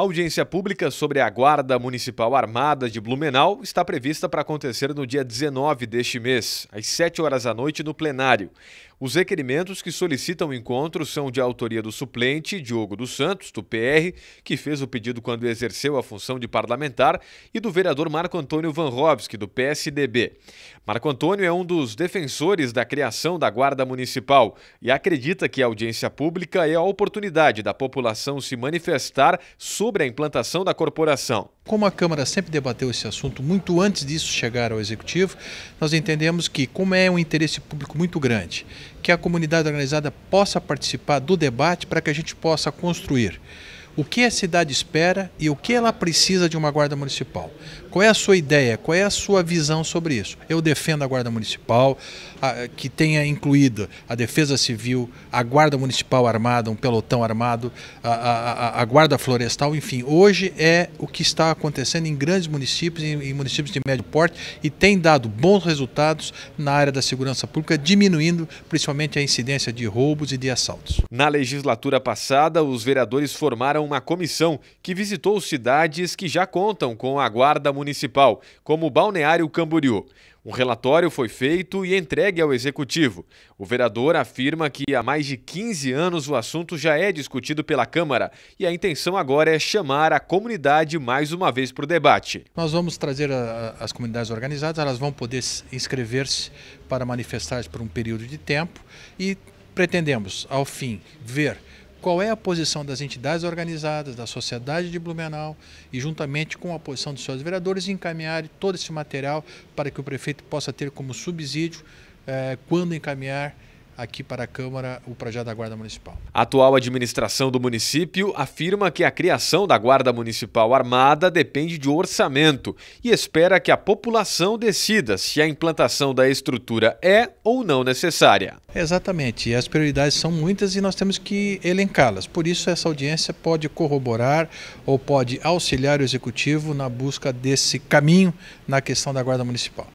A audiência pública sobre a Guarda Municipal Armada de Blumenau está prevista para acontecer no dia 19 deste mês, às 7 horas da noite, no plenário. Os requerimentos que solicitam o encontro são de autoria do suplente, Diogo dos Santos, do PR, que fez o pedido quando exerceu a função de parlamentar, e do vereador Marco Antônio Vanrovski, do PSDB. Marco Antônio é um dos defensores da criação da Guarda Municipal e acredita que a audiência pública é a oportunidade da população se manifestar sobre a implantação da corporação. Como a Câmara sempre debateu esse assunto muito antes disso chegar ao Executivo, nós entendemos que, como é um interesse público muito grande, que a comunidade organizada possa participar do debate para que a gente possa construir o que a cidade espera e o que ela precisa de uma guarda municipal. Qual é a sua ideia? Qual é a sua visão sobre isso? Eu defendo a guarda municipal, a, que tenha incluído a defesa civil, a guarda municipal armada, um pelotão armado, a, a, a guarda florestal, enfim. Hoje é o que está acontecendo em grandes municípios, em, em municípios de médio porte, e tem dado bons resultados na área da segurança pública, diminuindo principalmente a incidência de roubos e de assaltos. Na legislatura passada, os vereadores formaram uma comissão que visitou cidades que já contam com a Guarda Municipal, como o Balneário Camboriú. Um relatório foi feito e entregue ao executivo. O vereador afirma que há mais de 15 anos o assunto já é discutido pela Câmara e a intenção agora é chamar a comunidade mais uma vez para o debate. Nós vamos trazer a, as comunidades organizadas, elas vão poder inscrever-se para manifestar por um período de tempo e pretendemos, ao fim, ver qual é a posição das entidades organizadas, da sociedade de Blumenau e, juntamente com a posição dos seus vereadores, encaminhar todo esse material para que o prefeito possa ter como subsídio eh, quando encaminhar aqui para a Câmara o projeto da Guarda Municipal. A atual administração do município afirma que a criação da Guarda Municipal Armada depende de orçamento e espera que a população decida se a implantação da estrutura é ou não necessária. Exatamente, as prioridades são muitas e nós temos que elencá-las. Por isso, essa audiência pode corroborar ou pode auxiliar o executivo na busca desse caminho na questão da Guarda Municipal.